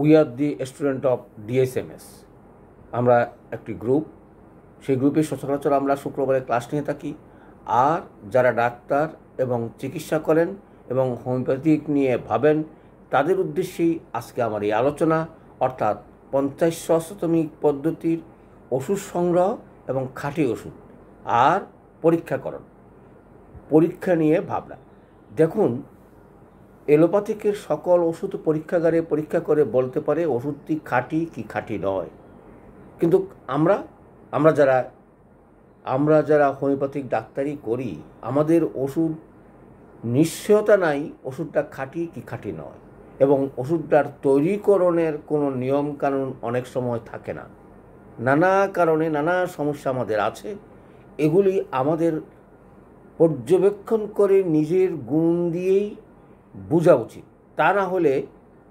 We are the student of DSMS আমরা একটি group সেই গ্রুপে সচরাচর আমরা শুক্রবারে ক্লাস নিয়ে থাকি আর যারা ডাক্তার এবং চিকিৎসা করেন এবং হোমিওপ্যাথিক নিয়ে ভাবেন তাদের উদ্দেশ্যেই আজকে আমার এই আলোচনা অর্থাৎ পঞ্চাশ সহস্রতমিক পদ্ধতির ওষুধ সংগ্রহ এবং খাঁটি ওষুধ আর পরীক্ষাকরণ পরীক্ষা নিয়ে ভাবনা দেখুন এলোপ্যাথিকের সকল ওষুধ পরীক্ষাগারে পরীক্ষা করে বলতে পারে ওষুধটি খাঁটি কি খাঁটি নয় কিন্তু আমরা আমরা যারা আমরা যারা হোমিওপ্যাথিক ডাক্তারি করি আমাদের ওষুধ নিশ্চয়তা নাই ওষুধটা খাঁটি কি খাঁটি নয় এবং ওষুধটার তৈরিকরণের কোনো নিয়মকানুন অনেক সময় থাকে না নানা কারণে নানা সমস্যা আমাদের আছে এগুলি আমাদের পর্যবেক্ষণ করে নিজের গুণ দিয়েই বোঝা উচিত তা না হলে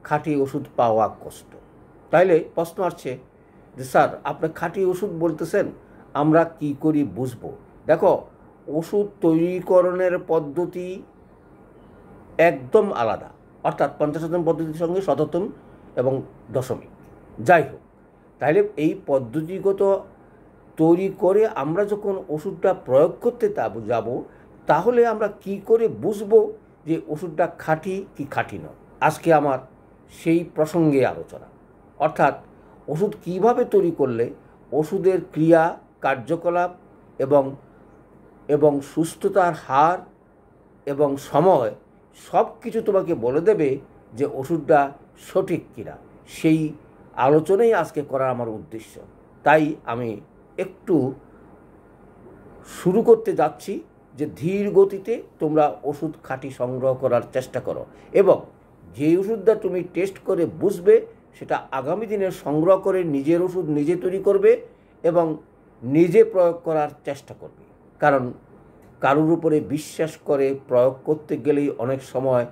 খাঁটি ওষুধ পাওয়া কষ্ট তাইলে প্রশ্ন আসছে যে স্যার আপনি খাঁটি ওষুধ বলতেছেন আমরা কি করি বুঝবো দেখো ওষুধ তৈরিকরণের পদ্ধতি একদম আলাদা অর্থাৎ পঞ্চাশ শতাংশ পদ্ধতির সঙ্গে শততম এবং দশমিক যাই হোক তাহলে এই পদ্ধতিগত তৈরি করে আমরা যখন ওষুধটা প্রয়োগ করতে যাব তাহলে আমরা কি করে বুঝবো যে ওষুধটা খাঁটি কি খাঁটি নয় আজকে আমার সেই প্রসঙ্গে আলোচনা অর্থাৎ ওষুধ কিভাবে তৈরি করলে ওষুধের ক্রিয়া কার্যকলাপ এবং এবং সুস্থতার হার এবং সময় সব কিছু তোমাকে বলে দেবে যে ওষুধটা সঠিক কিনা সেই আলোচনাই আজকে করা আমার উদ্দেশ্য তাই আমি একটু শুরু করতে যাচ্ছি যে ধীর গতিতে তোমরা ওষুধ খাঁটি সংগ্রহ করার চেষ্টা করো এবং যে ওষুধটা তুমি টেস্ট করে বুঝবে সেটা আগামী দিনে সংগ্রহ করে নিজের ওষুধ নিজে তৈরি করবে এবং নিজে প্রয়োগ করার চেষ্টা করবে কারণ কারোর উপরে বিশ্বাস করে প্রয়োগ করতে গেলেই অনেক সময়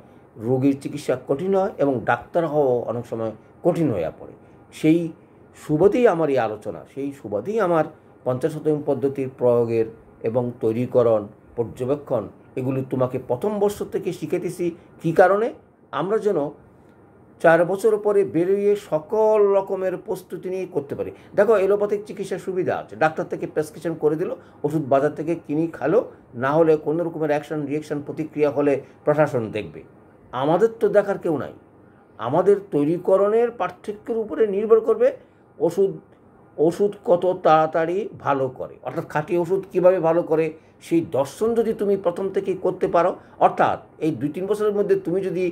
রোগীর চিকিৎসা কঠিন হয় এবং ডাক্তার হওয়াও অনেক সময় কঠিন হয়ে পড়ে সেই সুবাদেই আমার এই আলোচনা সেই সুবাদেই আমার পঞ্চাশতম পদ্ধতির প্রয়োগের এবং তৈরিকরণ পর্যবেক্ষণ এগুলি তোমাকে প্রথম বর্ষ থেকে শিখেতেছি কী কারণে আমরা যেন চার বছর পরে বেরিয়ে সকল রকমের প্রস্তুতি নিয়ে করতে পারি দেখো এলোপ্যাথিক চিকিৎসার সুবিধা আছে ডাক্তার থেকে প্রেসক্রিপশন করে দিল ওষুধ বাজার থেকে কিনি খালো না হলে কোনো রকমের অ্যাকশন রিয়াকশন প্রতিক্রিয়া হলে প্রশাসন দেখবে আমাদের তো দেখার কেউ নাই আমাদের তৈরিকরণের পার্থক্যের উপরে নির্ভর করবে ওষুধ ওষুধ কত তাড়াতাড়ি ভালো করে অর্থাৎ খাঁটি ওষুধ কিভাবে ভালো করে সেই দর্শন যদি তুমি প্রথম থেকেই করতে পারো অর্থাৎ এই দুই তিন বছরের মধ্যে তুমি যদি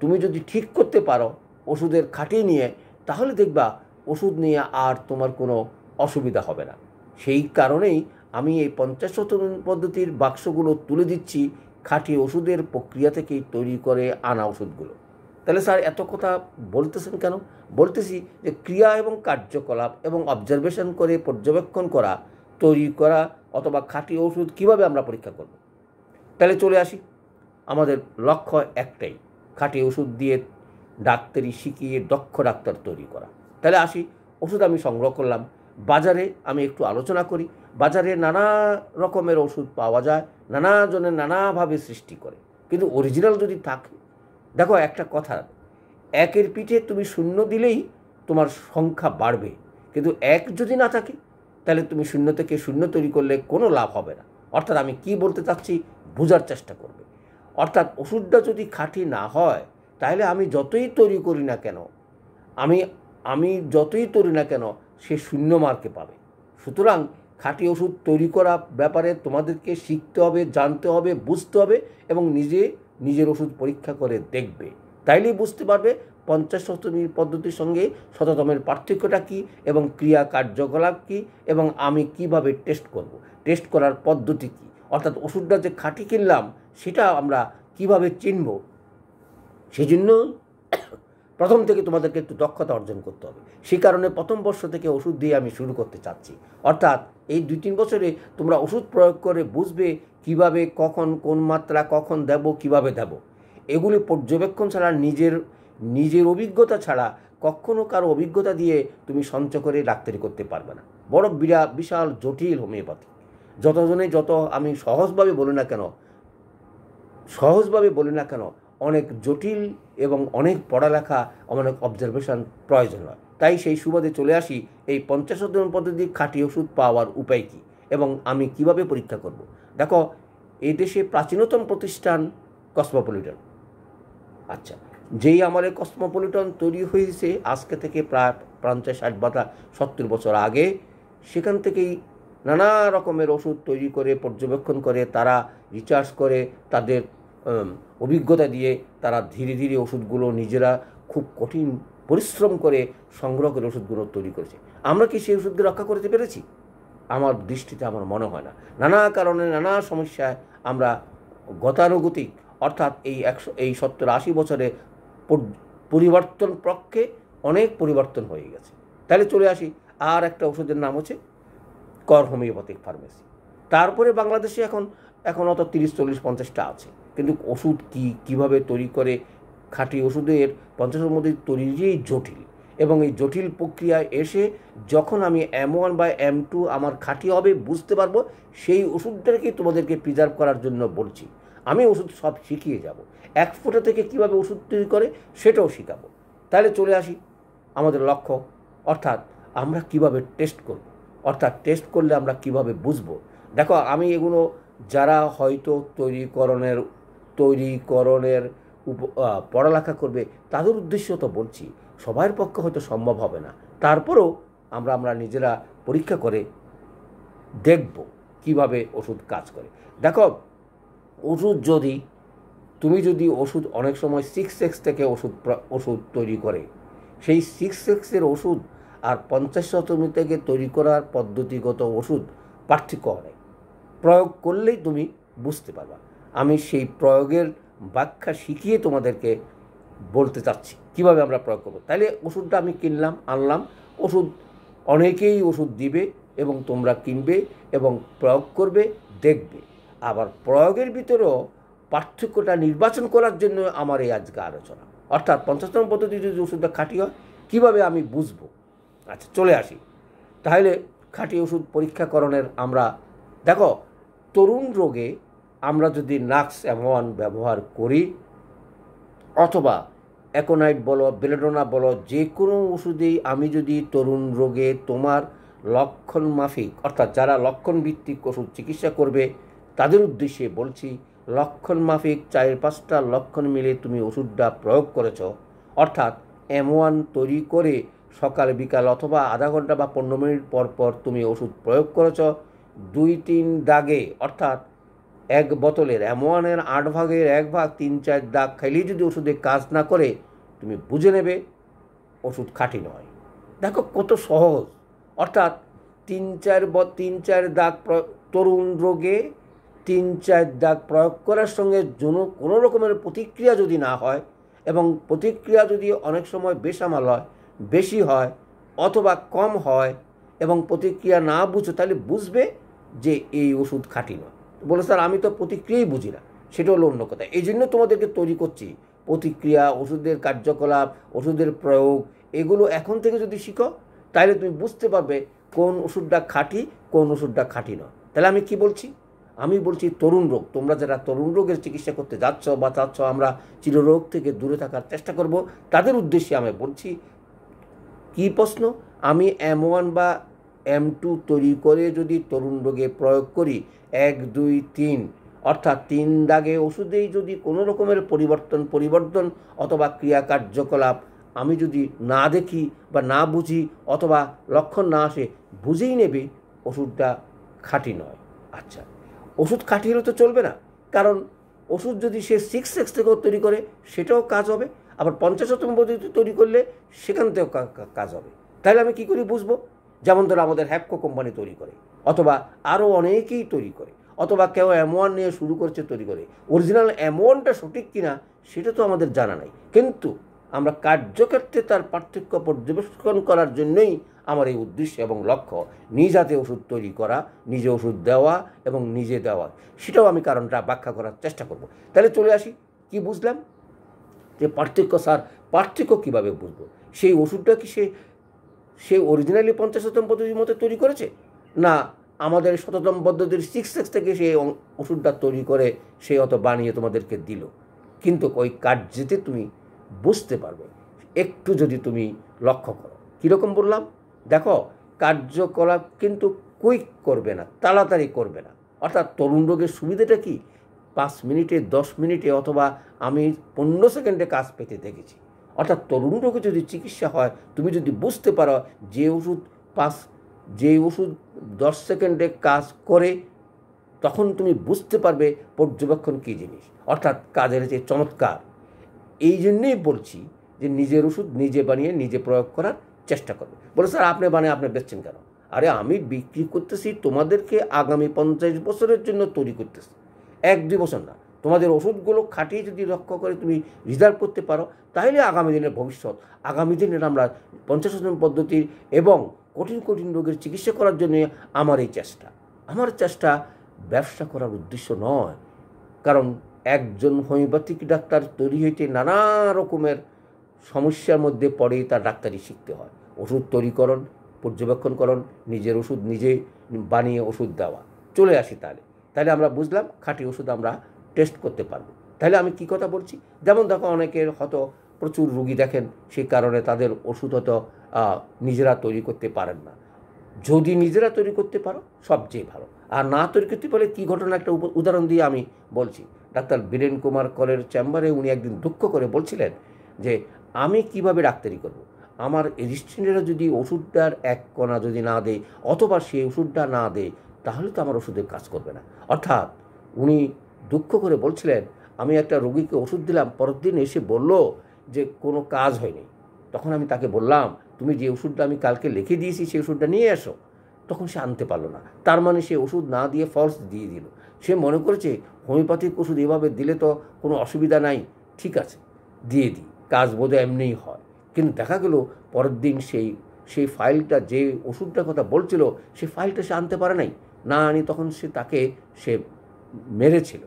তুমি যদি ঠিক করতে পারো ওষুধের খাঁটি নিয়ে তাহলে দেখবা ওষুধ নিয়ে আর তোমার কোনো অসুবিধা হবে না সেই কারণেই আমি এই পঞ্চাশ শতন পদ্ধতির বাক্সগুলো তুলে দিচ্ছি খাঁটি ওষুধের প্রক্রিয়া থেকেই তৈরি করে আনা ওষুধগুলো তাহলে স্যার এত কথা বলতেছেন কেন বলতেছি যে ক্রিয়া এবং কার্যকলাপ এবং অবজারভেশন করে পর্যবেক্ষণ করা তৈরি করা অথবা খাঁটি ওষুধ কিভাবে আমরা পরীক্ষা করব তাহলে চলে আসি আমাদের লক্ষ্য একটাই খাঁটি ওষুধ দিয়ে ডাক্তারি শিখিয়ে দক্ষ ডাক্তার তৈরি করা তাহলে আসি ওষুধ আমি সংগ্রহ করলাম বাজারে আমি একটু আলোচনা করি বাজারে নানা রকমের ওষুধ পাওয়া যায় নানাজনে নানাভাবে সৃষ্টি করে কিন্তু অরিজিনাল যদি থাকে দেখো একটা কথা একের পিঠে তুমি শূন্য দিলেই তোমার সংখ্যা বাড়বে কিন্তু এক যদি না থাকে তাহলে তুমি শূন্য থেকে শূন্য তৈরি করলে কোনো লাভ হবে না অর্থাৎ আমি কি বলতে চাচ্ছি বোঝার চেষ্টা করবে অর্থাৎ ওষুধটা যদি খাঁটি না হয় তাহলে আমি যতই তৈরি করি না কেন আমি আমি যতই তৈরি না কেন সে শূন্য মার্কে পাবে সুতরাং খাঁটি ওষুধ তৈরি করা ব্যাপারে তোমাদেরকে শিখতে হবে জানতে হবে বুঝতে হবে এবং নিজে নিজের ওষুধ পরীক্ষা করে দেখবে তাইলেই বুঝতে পারবে পঞ্চাশ শতমীর পদ্ধতির সঙ্গে শততমের পার্থক্যটা কী এবং ক্রিয়া কার্যকলাপ কী এবং আমি কিভাবে টেস্ট করব। টেস্ট করার পদ্ধতি কী অর্থাৎ ওষুধটা যে খাঁটি কিনলাম সেটা আমরা কিভাবে চিনব সেজন্য প্রথম থেকে তোমাদেরকে একটু দক্ষতা অর্জন করতে হবে সেই কারণে প্রথম বর্ষ থেকে ওষুধ দিয়ে আমি শুরু করতে চাচ্ছি অর্থাৎ এই দুই তিন বছরে তোমরা ওষুধ প্রয়োগ করে বুঝবে কিভাবে কখন কোন মাত্রা কখন দেব কিভাবে দেব এগুলি পর্যবেক্ষণ ছাড়া নিজের নিজের অভিজ্ঞতা ছাড়া কখনও কারো অভিজ্ঞতা দিয়ে তুমি সঞ্চয় করে ডাক্তারি করতে পারবে না বড় বিরা বিশাল জটিল হোমিওপ্যাথি যতজনে যত আমি সহজভাবে বলি না কেন সহজভাবে বলি না কেন অনেক জটিল এবং অনেক পড়ালেখা অনেক অবজারভেশন প্রয়োজন হয় তাই সেই সুবাদে চলে আসি এই পঞ্চাশ অধ্যয়ন পদ্ধতি খাঁটি ওষুধ পাওয়ার উপায় কী এবং আমি কিভাবে পরীক্ষা করব। দেখো এই দেশে প্রাচীনতম প্রতিষ্ঠান কসমোপলিটন আচ্ছা যেই আমাদের কসমোপলিটন তৈরি হয়েছে আজকে থেকে প্রায় পঞ্চাশ ষাট বাতা সত্তর বছর আগে সেখান থেকেই নানা রকমের ওষুধ তৈরি করে পর্যবেক্ষণ করে তারা রিচার্জ করে তাদের অভিজ্ঞতা দিয়ে তারা ধীরে ধীরে ওষুধগুলো নিজেরা খুব কঠিন পরিশ্রম করে সংগ্রহ করে ওষুধগুলো তৈরি করেছে আমরা কি সেই ওষুধকে রক্ষা করতে পেরেছি আমার দৃষ্টিতে আমার মনে হয় না নানা কারণে নানা সমস্যায় আমরা গতানুগতিক অর্থাৎ এই একশো এই সত্তর আশি বছরে পরিবর্তন পক্ষে অনেক পরিবর্তন হয়ে গেছে তাহলে চলে আসি আর একটা ওষুধের নাম হচ্ছে কর হোমিওপ্যাথিক ফার্মেসি তারপরে বাংলাদেশে এখন এখন অত তিরিশ চল্লিশ পঞ্চাশটা আছে কিন্তু ওষুধ কি কিভাবে তৈরি করে খাঁটি ওষুধের পঞ্চাশের মধ্যে তৈরিই জটিল এবং এই জটিল প্রক্রিয়ায় এসে যখন আমি এম ওয়ান বা এম টু আমার খাঁটি হবে বুঝতে পারবো সেই ওষুধটাকেই তোমাদেরকে প্রিজার্ভ করার জন্য বলছি আমি ওষুধ সব শিখিয়ে যাব এক ফোঁটা থেকে কিভাবে ওষুধ তৈরি করে সেটাও শেখাবো তাহলে চলে আসি আমাদের লক্ষ্য অর্থাৎ আমরা কিভাবে টেস্ট করব অর্থাৎ টেস্ট করলে আমরা কিভাবে বুঝবো দেখো আমি এগুলো যারা হয়তো তৈরিকরণের তৈরিকরণের পড়ালেখা করবে তাদের উদ্দেশ্য তো বলছি সবার পক্ষে হয়তো সম্ভব হবে না তারপরেও আমরা আমরা নিজেরা পরীক্ষা করে দেখব কিভাবে ওষুধ কাজ করে দেখো ওষুধ যদি তুমি যদি ওষুধ অনেক সময় সিক্স এক্স থেকে ওষুধ ওষুধ তৈরি করে সেই সিক্স এক্সের ওষুধ আর পঞ্চাশ শতমী থেকে তৈরি করার পদ্ধতিগত ওষুধ পার্থক্য অনেক প্রয়োগ করলেই তুমি বুঝতে পারবা আমি সেই প্রয়োগের ব্যাখ্যা শিখিয়ে তোমাদেরকে বলতে চাচ্ছি কিভাবে আমরা প্রয়োগ করবো তাহলে ওষুধটা আমি কিনলাম আনলাম ওষুধ অনেকেই ওষুধ দিবে এবং তোমরা কিনবে এবং প্রয়োগ করবে দেখবে আবার প্রয়োগের ভিতরেও পার্থক্যটা নির্বাচন করার জন্য আমার এই আজকে আলোচনা অর্থাৎ পঞ্চাশতম পদ্ধতি যদি ওষুধটা খাঁটি হয় কীভাবে আমি বুঝবো আচ্ছা চলে আসি তাহলে খাঁটি ওষুধ পরীক্ষাকরণের আমরা দেখো তরুণ রোগে আমরা যদি নাক্স অ্যামোয়ান ব্যবহার করি অথবা অ্যাকোনাইট বলো বেলেডোনা বলো যে কোনো ওষুধেই আমি যদি তরুণ রোগে তোমার লক্ষণ মাফিক অর্থাৎ যারা লক্ষণ ভিত্তিক ওষুধ চিকিৎসা করবে তাদের উদ্দেশ্যে বলছি লক্ষণ মাফিক চার পাঁচটা লক্ষণ মিলে তুমি ওষুধটা প্রয়োগ করেছ অর্থাৎ অ্যামোয়ান তৈরি করে সকাল বিকাল অথবা আধা ঘন্টা বা পনেরো মিনিট পর পর তুমি ওষুধ প্রয়োগ করেছ দুই তিন দাগে অর্থাৎ এক বোতলের অ্যামোয়ানের আট ভাগের এক ভাগ তিন চার দাগ খাইলেই যদি ওষুধে কাজ না করে তুমি বুঝে নেবে ওষুধ খাঁটি নয় দেখো কত সহজ অর্থাৎ তিন চার তিন চার দাগ তরুণ রোগে তিন চার দাগ প্রয়োগ করার সঙ্গে জন্য কোনো রকমের প্রতিক্রিয়া যদি না হয় এবং প্রতিক্রিয়া যদি অনেক সময় বেসামাল হয় বেশি হয় অথবা কম হয় এবং প্রতিক্রিয়া না বুঝো তাহলে বুঝবে যে এই ওষুধ খাঁটি নয় বলে স্যার আমি তো প্রতিক্রিয়াই বুঝি না সেটা হলো অন্য কথা এই জন্য তোমাদেরকে তৈরি করছি প্রতিক্রিয়া ওষুধের কার্যকলাপ ওষুধের প্রয়োগ এগুলো এখন থেকে যদি শিখো তাহলে তুমি বুঝতে পারবে কোন ওষুধটা খাঁটি কোন ওষুধটা খাঁটি নয় তাহলে আমি কি বলছি আমি বলছি তরুণ রোগ তোমরা যারা তরুণ রোগের চিকিৎসা করতে যাচ্ছ বা চাচ্ছ আমরা চিররোগ থেকে দূরে থাকার চেষ্টা করব তাদের উদ্দেশ্যে আমি বলছি কি প্রশ্ন আমি এম ওয়ান বা এম টু তৈরি করে যদি তরুণ রোগে প্রয়োগ করি এক দুই তিন অর্থাৎ তিন দাগে ওষুধেই যদি কোনো রকমের পরিবর্তন পরিবর্তন অথবা ক্রিয়া কার্যকলাপ আমি যদি না দেখি বা না বুঝি অথবা লক্ষণ না আসে বুঝেই নেবে ওষুধটা খাঁটি নয় আচ্ছা ওষুধ খাঁটি হলে তো চলবে না কারণ ওষুধ যদি সে সিক্স এক্স থেকেও তৈরি করে সেটাও কাজ হবে আবার পঞ্চাশ শতম পদ্ধতি তৈরি করলে সেখান থেকেও কাজ হবে তাহলে আমি কী করি বুঝবো যেমন ধরো আমাদের হ্যাপকো কোম্পানি তৈরি করে অথবা আরও অনেকেই তৈরি করে অথবা কেউ অ্যামোয়ান নিয়ে শুরু করছে তৈরি করে অরিজিনাল অ্যামোয়ানটা সঠিক কিনা সেটা তো আমাদের জানা নাই কিন্তু আমরা কার্যক্ষেত্রে তার পার্থক্য পর্যবেক্ষণ করার জন্যই আমার এই উদ্দেশ্য এবং লক্ষ্য নিজ হাতে ওষুধ তৈরি করা নিজে ওষুধ দেওয়া এবং নিজে দেওয়া সেটাও আমি কারণটা ব্যাখ্যা করার চেষ্টা করব তাহলে চলে আসি কি বুঝলাম যে পার্থক্য স্যার পার্থক্য কীভাবে বুঝবো সেই ওষুধটা কি সে সে অরিজিনালি পঞ্চাশ শতম পদ্ধতির মতো তৈরি করেছে না আমাদের শততম পদ্ধতির সিক্স সিক্স থেকে সেই ওষুধটা তৈরি করে সে অত বানিয়ে তোমাদেরকে দিল কিন্তু ওই কার্যেতে তুমি বুঝতে পারবে একটু যদি তুমি লক্ষ্য করো কীরকম বললাম দেখো কার্যকলাপ কিন্তু কুইক করবে না তাড়াতাড়ি করবে না অর্থাৎ তরুণ রোগের সুবিধাটা কি পাঁচ মিনিটে দশ মিনিটে অথবা আমি পনেরো সেকেন্ডে কাজ পেতে দেখেছি অর্থাৎ তরুণ রোগে যদি চিকিৎসা হয় তুমি যদি বুঝতে পারো যে ওষুধ পাঁচ যে ওষুধ দশ সেকেন্ডে কাজ করে তখন তুমি বুঝতে পারবে পর্যবেক্ষণ কী জিনিস অর্থাৎ কাজের যে চমৎকার এই জন্যেই বলছি যে নিজের ওষুধ নিজে বানিয়ে নিজে প্রয়োগ করার চেষ্টা করবে বলে স্যার আপনি বানিয়ে আপনি বেচছেন কেন আরে আমি বিক্রি করতেছি তোমাদেরকে আগামী পঞ্চাশ বছরের জন্য তৈরি করতেছি এক দুই বছর না তোমাদের ওষুধগুলো খাটিয়ে যদি লক্ষ্য করে তুমি রিজার্ভ করতে পারো তাহলে আগামী দিনের ভবিষ্যৎ আগামী দিনের আমরা পঞ্চাশ পদ্ধতির এবং কঠিন কঠিন রোগের চিকিৎসা করার জন্য আমার এই চেষ্টা আমার চেষ্টা ব্যবসা করার উদ্দেশ্য নয় কারণ একজন হোমিওপ্যাথিক ডাক্তার তৈরি হইতে নানা রকমের সমস্যার মধ্যে পড়ে তার ডাক্তারি শিখতে হয় ওষুধ তৈরিকরণ পর্যবেক্ষণকরণ নিজের ওষুধ নিজে বানিয়ে ওষুধ দেওয়া চলে আসি তাহলে তাহলে আমরা বুঝলাম খাঁটি ওষুধ আমরা টেস্ট করতে পারবো তাহলে আমি কি কথা বলছি যেমন দেখো অনেকের হয়তো প্রচুর রুগী দেখেন সেই কারণে তাদের ওষুধ হয়তো নিজেরা তৈরি করতে পারেন না যদি নিজেরা তৈরি করতে পারো সবচেয়ে ভালো আর না তৈরি করতে পারলে কী ঘটনা একটা উদাহরণ দিয়ে আমি বলছি ডাক্তার বীরেন কুমার কলের চেম্বারে উনি একদিন দুঃখ করে বলছিলেন যে আমি কিভাবে ডাক্তারি করব। আমার রেজিস্ট্রেন্টেরা যদি ওষুধটার এক কণা যদি না দেয় অথবা সেই ওষুধটা না দেয় তাহলে তো আমার ওষুধের কাজ করবে না অর্থাৎ উনি দুঃখ করে বলছিলেন আমি একটা রোগীকে ওষুধ দিলাম পরের দিন এসে বলল যে কোনো কাজ হয়নি তখন আমি তাকে বললাম তুমি যে ওষুধটা আমি কালকে লিখে দিয়েছি সেই ওষুধটা নিয়ে এসো তখন সে আনতে পারলো না তার মানে সে ওষুধ না দিয়ে ফলস দিয়ে দিল সে মনে করেছে হোমিওপ্যাথিক ওষুধ এভাবে দিলে তো কোনো অসুবিধা নাই ঠিক আছে দিয়ে দিই কাজ বোধহয় এমনিই হয় কিন্তু দেখা গেল পরের দিন সেই সেই ফাইলটা যে ওষুধটার কথা বলছিল সেই ফাইলটা সে আনতে পারে নাই না আনি তখন সে তাকে সে মেরেছিল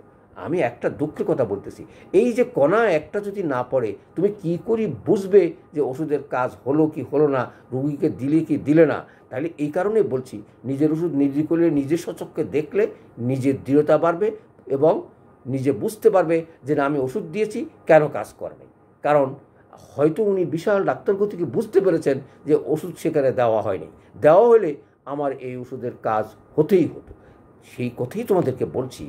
আমি একটা দুঃখের কথা বলতেছি এই যে কণা একটা যদি না পড়ে তুমি কি করি বুঝবে যে ওষুধের কাজ হলো কি হলো না রুগীকে দিলে কি দিলে না তাহলে এই কারণে বলছি নিজের ওষুধ নিজে করলে নিজের সচককে দেখলে নিজের দৃঢ়তা বাড়বে এবং নিজে বুঝতে পারবে যে না আমি ওষুধ দিয়েছি কেন কাজ করেনি কারণ হয়তো উনি বিশাল ডাক্তারগতিকে বুঝতে পেরেছেন যে ওষুধ সেখানে দেওয়া হয়নি দেওয়া হলে আমার এই ওষুধের কাজ হতেই হতো সেই কথাই তোমাদেরকে বলছি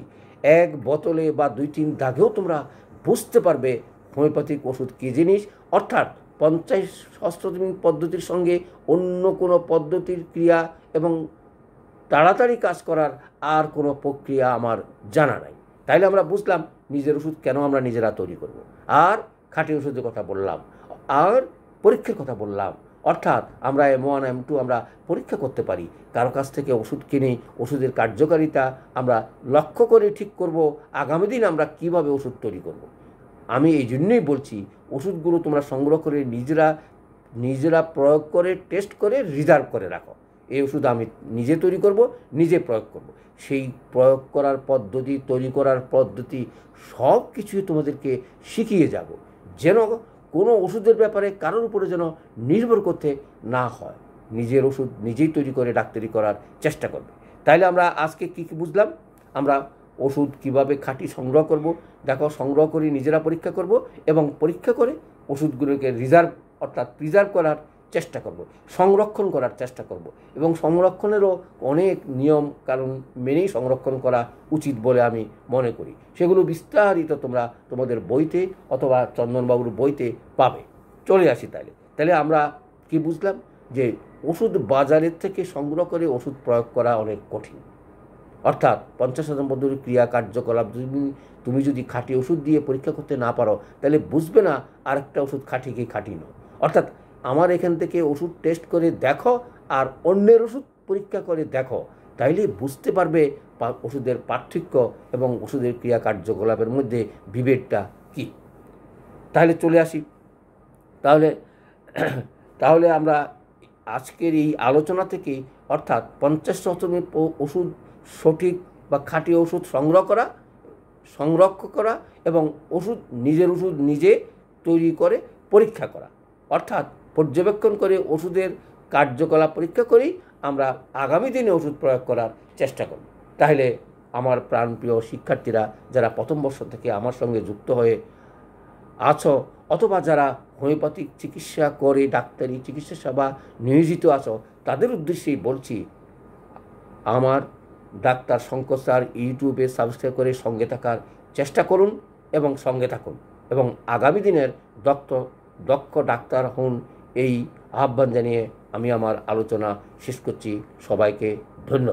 এক বোতলে বা দুই তিন দাগেও তোমরা বুঝতে পারবে হোমিওপ্যাথিক ওষুধ কী জিনিস অর্থাৎ পঞ্চাশ হস্তমিক পদ্ধতির সঙ্গে অন্য কোনো পদ্ধতির ক্রিয়া এবং তাড়াতাড়ি কাজ করার আর কোনো প্রক্রিয়া আমার জানা নাই তাইলে আমরা বুঝলাম নিজের ওষুধ কেন আমরা নিজেরা তৈরি করব। আর খাঁটি ওষুধের কথা বললাম আর পরীক্ষার কথা বললাম অর্থাৎ আমরা এম ওয়ান এম টু আমরা পরীক্ষা করতে পারি কারো কাছ থেকে ওষুধ কিনে ওষুধের কার্যকারিতা আমরা লক্ষ্য করে ঠিক করব আগামী দিন আমরা কিভাবে ওষুধ তৈরি করব। আমি এই জন্যই বলছি ওষুধগুলো তোমরা সংগ্রহ করে নিজেরা নিজেরা প্রয়োগ করে টেস্ট করে রিজার্ভ করে রাখো এই ওষুধ আমি নিজে তৈরি করব নিজে প্রয়োগ করব। সেই প্রয়োগ করার পদ্ধতি তৈরি করার পদ্ধতি সব কিছুই তোমাদেরকে শিখিয়ে যাব যেন কোনো ওষুধের ব্যাপারে কারোর উপরে যেন নির্ভর করতে না হয় নিজের ওষুধ নিজেই তৈরি করে ডাক্তারি করার চেষ্টা করবে তাইলে আমরা আজকে কী কী বুঝলাম আমরা ওষুধ কিভাবে খাঁটি সংগ্রহ করব দেখো সংগ্রহ করে নিজেরা পরীক্ষা করব এবং পরীক্ষা করে ওষুধগুলোকে রিজার্ভ অর্থাৎ প্রিজার্ভ করার চেষ্টা করব সংরক্ষণ করার চেষ্টা করব এবং সংরক্ষণেরও অনেক নিয়ম কারণ মেনেই সংরক্ষণ করা উচিত বলে আমি মনে করি সেগুলো বিস্তারিত তোমরা তোমাদের বইতে অথবা চন্দনবাবুর বইতে পাবে চলে আসি তাহলে তাহলে আমরা কি বুঝলাম যে ওষুধ বাজারের থেকে সংগ্রহ করে ওষুধ প্রয়োগ করা অনেক কঠিন অর্থাৎ পঞ্চাশ হাজার মধ্যে ক্রিয়া কার্যকলাপ যদি তুমি যদি খাঁটি ওষুধ দিয়ে পরীক্ষা করতে না পারো তাহলে বুঝবে না আরেকটা ওষুধ খাঁটি কি খাঁটি নয় অর্থাৎ আমার এখান থেকে ওষুধ টেস্ট করে দেখো আর অন্যের ওষুধ পরীক্ষা করে দেখো তাইলে বুঝতে পারবে ওষুধের পার্থক্য এবং ওষুধের ক্রিয়া কার্যকলাপের মধ্যে বিভেদটা কি তাহলে চলে আসি তাহলে তাহলে আমরা আজকের এই আলোচনা থেকে অর্থাৎ পঞ্চাশ শতমের ওষুধ সঠিক বা খাঁটি ওষুধ সংগ্রহ করা সংরক্ষ করা এবং ওষুধ নিজের ওষুধ নিজে তৈরি করে পরীক্ষা করা অর্থাৎ পর্যবেক্ষণ করে ওষুধের কার্যকলাপ পরীক্ষা করি আমরা আগামী দিনে ওষুধ প্রয়োগ করার চেষ্টা করব তাহলে আমার প্রাণপ্রিয় শিক্ষার্থীরা যারা প্রথম বর্ষ থেকে আমার সঙ্গে যুক্ত হয়ে আছো অথবা যারা হোমিওপ্যাথিক চিকিৎসা করে ডাক্তারি চিকিৎসা সেবা নিয়োজিত আছো তাদের উদ্দেশ্যেই বলছি আমার ডাক্তার শঙ্কর স্যার ইউটিউবে সাবস্ক্রাইব করে সঙ্গে থাকার চেষ্টা করুন এবং সঙ্গে থাকুন এবং আগামী দিনের দক্ষ দক্ষ ডাক্তার হন এই আহ্বান জানিয়ে আমি আমার আলোচনা শেষ করছি সবাইকে ধন্যবাদ